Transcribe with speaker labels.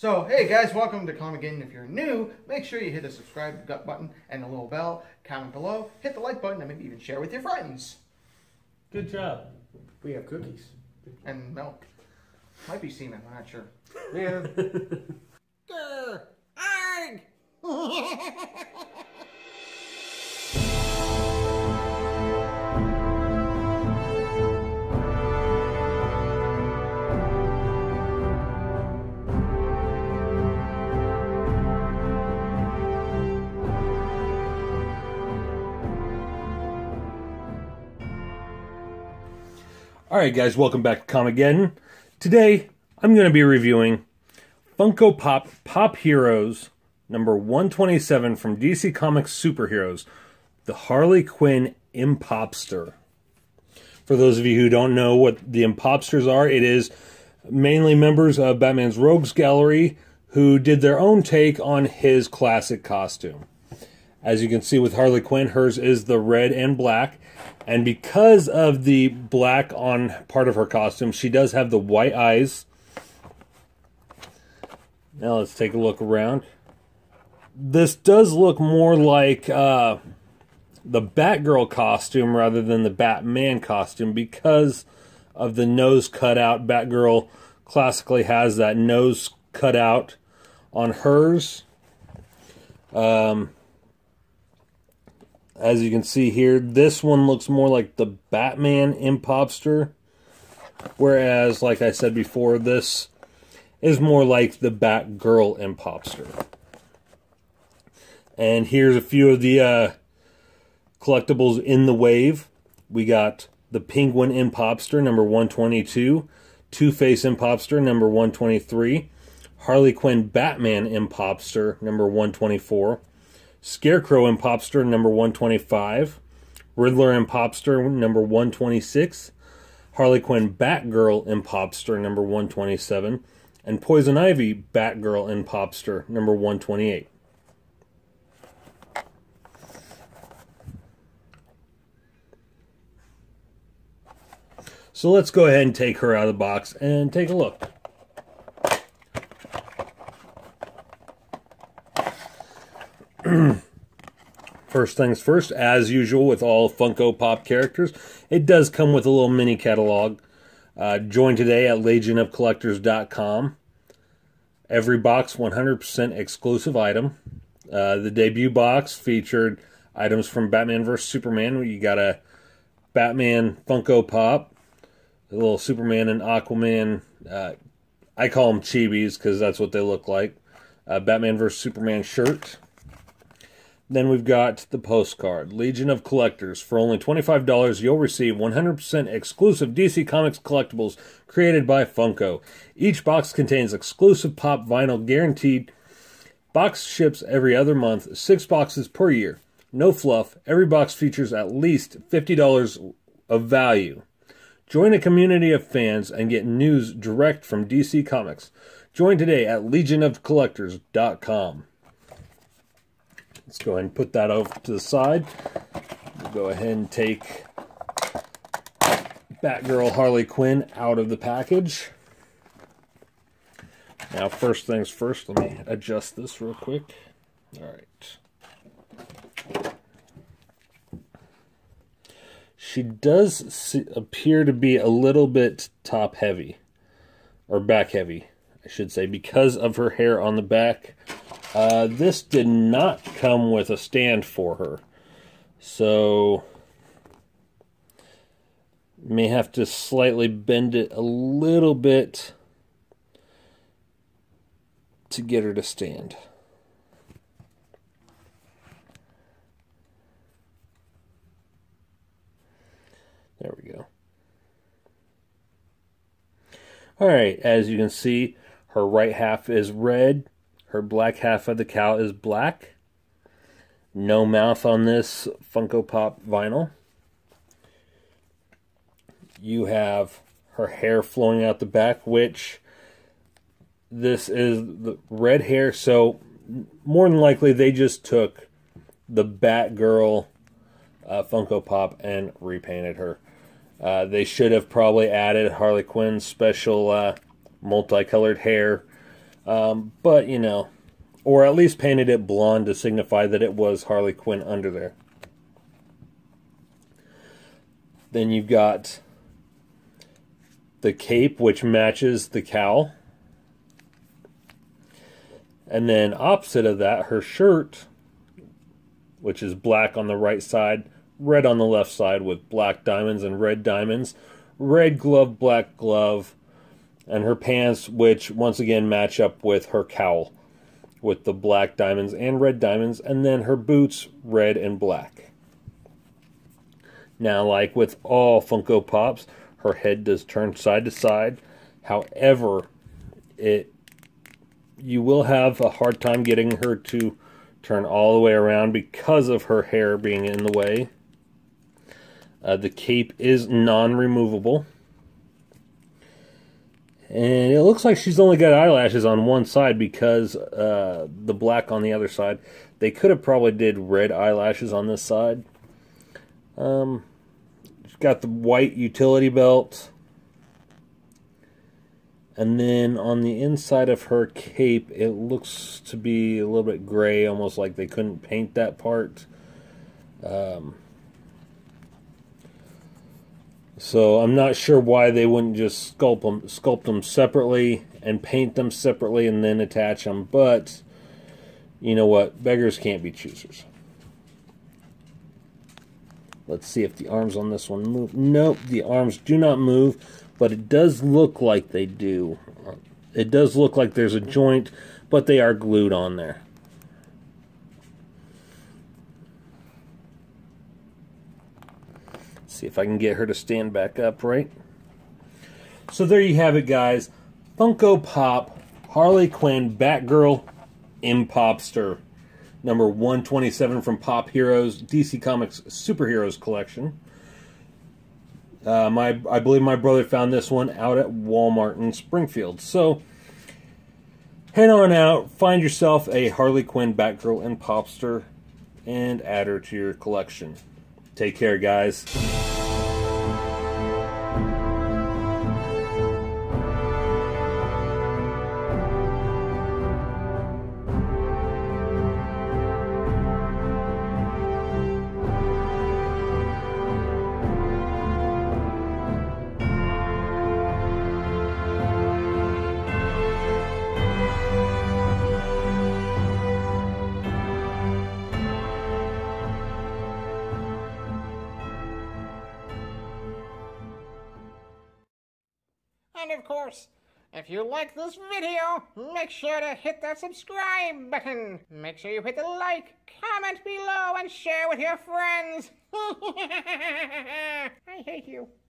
Speaker 1: So, hey guys, welcome to Comic In. If you're new, make sure you hit the subscribe button and the little bell, comment below, hit the like button, and maybe even share with your friends. Good job. We have cookies. And milk. Might be semen, I'm not sure. Yeah. Grr, Alright guys, welcome back to Comic Again. Today, I'm going to be reviewing Funko Pop Pop Heroes number 127 from DC Comics Superheroes, the Harley Quinn Impopster. For those of you who don't know what the Impopsters are, it is mainly members of Batman's Rogues Gallery who did their own take on his classic costume. As you can see with Harley Quinn, hers is the red and black. And because of the black on part of her costume, she does have the white eyes. Now let's take a look around. This does look more like uh, the Batgirl costume rather than the Batman costume because of the nose cutout. Batgirl classically has that nose cutout on hers. Um, as you can see here, this one looks more like the Batman Impopster. Whereas, like I said before, this is more like the Batgirl Impopster. And here's a few of the uh, collectibles in the wave. We got the Penguin Impopster, number 122. Two-Face Impopster, number 123. Harley Quinn Batman Impopster, number 124. Scarecrow and Popster number 125, Riddler and Popster number 126, Harley Quinn Batgirl and Popster number 127, and Poison Ivy Batgirl and Popster number 128. So let's go ahead and take her out of the box and take a look. first things first, as usual with all Funko Pop characters, it does come with a little mini catalog. Uh, join today at legionofcollectors.com. Every box 100% exclusive item. Uh, the debut box featured items from Batman vs. Superman. you got a Batman Funko Pop, a little Superman and Aquaman. Uh, I call them chibis because that's what they look like. Batman vs. Superman shirt. Then we've got the postcard, Legion of Collectors. For only $25, you'll receive 100% exclusive DC Comics collectibles created by Funko. Each box contains exclusive pop vinyl guaranteed. Box ships every other month, six boxes per year. No fluff. Every box features at least $50 of value. Join a community of fans and get news direct from DC Comics. Join today at legionofcollectors.com. Let's go ahead and put that over to the side. We'll go ahead and take Batgirl Harley Quinn out of the package. Now, first things first, let me adjust this real quick. All right. She does see, appear to be a little bit top heavy, or back heavy, I should say, because of her hair on the back. Uh, this did not come with a stand for her. So may have to slightly bend it a little bit to get her to stand. There we go. All right, as you can see, her right half is red, her black half of the cow is black. No mouth on this Funko Pop vinyl. You have her hair flowing out the back, which this is the red hair. So more than likely, they just took the Batgirl uh, Funko Pop and repainted her. Uh, they should have probably added Harley Quinn's special uh, multicolored hair um, but, you know, or at least painted it blonde to signify that it was Harley Quinn under there. Then you've got the cape, which matches the cowl. And then opposite of that, her shirt, which is black on the right side, red on the left side with black diamonds and red diamonds, red glove, black glove, and her pants, which once again match up with her cowl with the black diamonds and red diamonds, and then her boots, red and black. Now, like with all Funko Pops, her head does turn side to side. However, it you will have a hard time getting her to turn all the way around because of her hair being in the way. Uh, the cape is non-removable. And it looks like she's only got eyelashes on one side because uh, the black on the other side. They could have probably did red eyelashes on this side. Um, she's got the white utility belt. And then on the inside of her cape, it looks to be a little bit gray, almost like they couldn't paint that part. Um, so I'm not sure why they wouldn't just sculpt them, sculpt them separately and paint them separately and then attach them. But you know what? Beggars can't be choosers. Let's see if the arms on this one move. Nope, the arms do not move, but it does look like they do. It does look like there's a joint, but they are glued on there. see if I can get her to stand back up, right? So there you have it, guys. Funko Pop, Harley Quinn, Batgirl, Impopster. Number 127 from Pop Heroes, DC Comics Superheroes Collection. Uh, my, I believe my brother found this one out at Walmart in Springfield. So, head on out, find yourself a Harley Quinn, Batgirl, and Popster, and add her to your collection. Take care, guys. And of course, if you like this video, make sure to hit that subscribe button. Make sure you hit the like, comment below, and share with your friends. I hate you.